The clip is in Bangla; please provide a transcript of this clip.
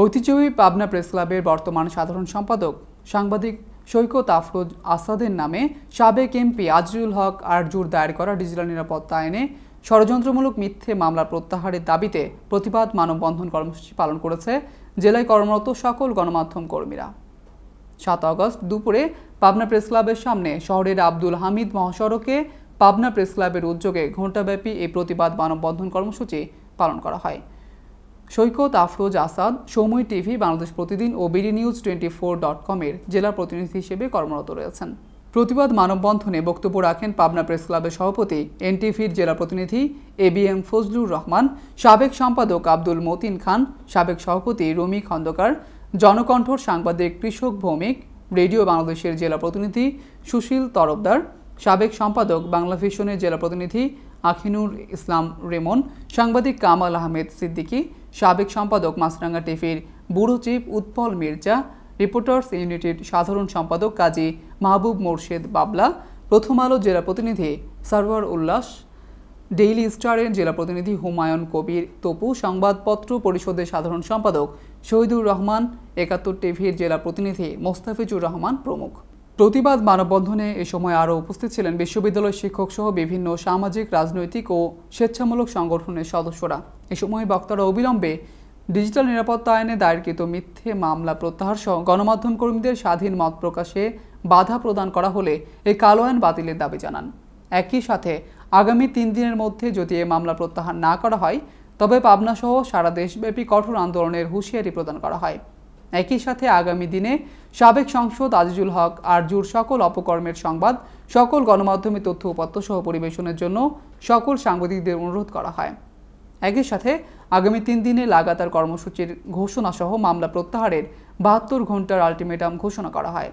ঐতিহ্যবাহী পাবনা প্রেস ক্লাবের বর্তমান সাধারণ সম্পাদক সাংবাদিক সৈকত আফরোজ আসাদের নামে সাবেক এমপি আজরুল হক আরজুর দায়ের করা ডিজিটাল নিরাপত্তা আইনে ষড়যন্ত্রমূলক মিথ্যে মামলা প্রত্যাহারের দাবিতে প্রতিবাদ মানববন্ধন কর্মসূচি পালন করেছে জেলায় কর্মরত সকল গণমাধ্যম কর্মীরা সাত আগস্ট দুপুরে পাবনা প্রেস ক্লাবের সামনে শহরের আব্দুল হামিদ মহাসড়কে পাবনা প্রেস ক্লাবের উদ্যোগে ঘণ্টাব্যাপী এই প্রতিবাদ মানববন্ধন কর্মসূচি পালন করা হয় সৈকত আফরোজ আসাদ সময় টিভি বাংলাদেশ প্রতিদিন ও BD news twenty four dot কমের জেলা প্রতিনিধি হিসেবে কর্মরত রয়েছেন প্রতিবাদ মানববন্ধনে বক্তব্য রাখেন পাবনা প্রেস ক্লাবের সভাপতি এনটিভির জেলা প্রতিনিধি A B M Fazlur Rahman সাবেক সম্পাদক আব্দুল মতিন খান সাবেক সভাপতি রুমি খন্দকার জনকণ্ঠর সাংবাদিক কৃষক ভৌমিক রেডিও বাংলাদেশের জেলা প্রতিনিধি সুশীল তরফদার সাবেক সম্পাদক বাংলা ভিশনের জেলা প্রতিনিধি আখিনুর ইসলাম রেমন সাংবাদিক কামাল আহমেদ সিদ্দিকী সাবেক সম্পাদক মাছরাঙ্গা টিভির bureau chief Utpal Mirza reporters ইউনিটির সাধারণ সম্পাদক কাজী মাহবুব মোর্শেদ বাবলা প্রথম আলো জেলা প্রতিনিধি সারওয়ার উল্লাস ডেইলি স্টারের জেলা প্রতিনিধি হুমায়ুন কবির তপু সংবাদপত্র পরিষদের সাধারণ সম্পাদক শহীদুর রহমান একাত্তর টিভির জেলা প্রতিনিধি মোস্তাফিজুর রহমান প্রমুখ প্রতিবাদ মানববন্ধনে এ সময় আরও উপস্থিত ছিলেন বিশ্ববিদ্যালয় শিক্ষক সহ বিভিন্ন সামাজিক রাজনৈতিক ও স্বেচ্ছামূলক সংগঠনের সদস্যরা এ সময় বক্তারা অবিলম্বে ডিজিটাল নিরাপত্তা আইনে দায়েরকৃত মিথ্যে মামলা প্রত্যাহার সহ গণমাধ্যম কর্মীদের স্বাধীন মত প্রকাশে বাধা প্রদান করা হলে এই কালো আইন বাতিলের দাবি জানান একই সাথে আগামী তিন দিনের মধ্যে যদি এ মামলা প্রত্যাহার না করা হয় তবে পাবনাসহ সারা দেশব্যাপী কঠোর আন্দোলনের হুঁশিয়ারি প্রদান করা হয় একই সাথে আগামী দিনে সাবেক সংসদ আজিজুল হক আরজুর সকল অপকর্মের সংবাদ সকল গণমাধ্যমে তথ্য উপাত্ত সহ পরিবেশনের জন্য সকল সাংবাদিকদের অনুরোধ করা হয় একই সাথে আগামী তিন দিনে লাগাতার কর্মসূচির ঘোষণা সহ মামলা প্রত্যাহারের বাহাত্তর ঘন্টার আলটিমেটাম ঘোষণা করা হয়